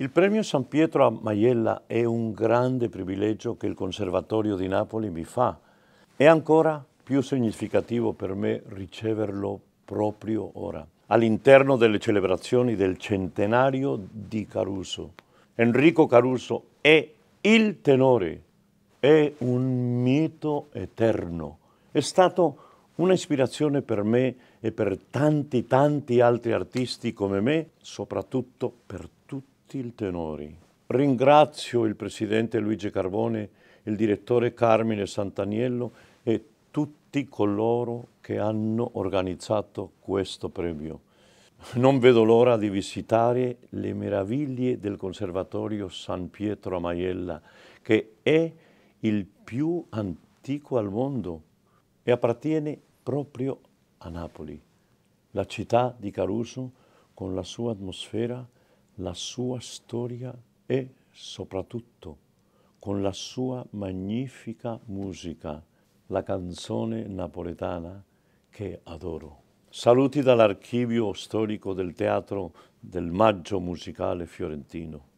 Il premio San Pietro a Maiella è un grande privilegio che il Conservatorio di Napoli mi fa. È ancora più significativo per me riceverlo proprio ora, all'interno delle celebrazioni del centenario di Caruso. Enrico Caruso è il tenore, è un mito eterno. È stato un'ispirazione per me e per tanti, tanti altri artisti come me, soprattutto per tutti sottili tenori. Ringrazio il presidente Luigi Carbone, il direttore Carmine Santaniello e tutti coloro che hanno organizzato questo premio. Non vedo l'ora di visitare le meraviglie del Conservatorio San Pietro a Maiella, che è il più antico al mondo e appartiene proprio a Napoli, la città di Caruso con la sua atmosfera la sua storia e soprattutto con la sua magnifica musica, la canzone napoletana che adoro. Saluti dall'archivio storico del teatro del Maggio Musicale Fiorentino.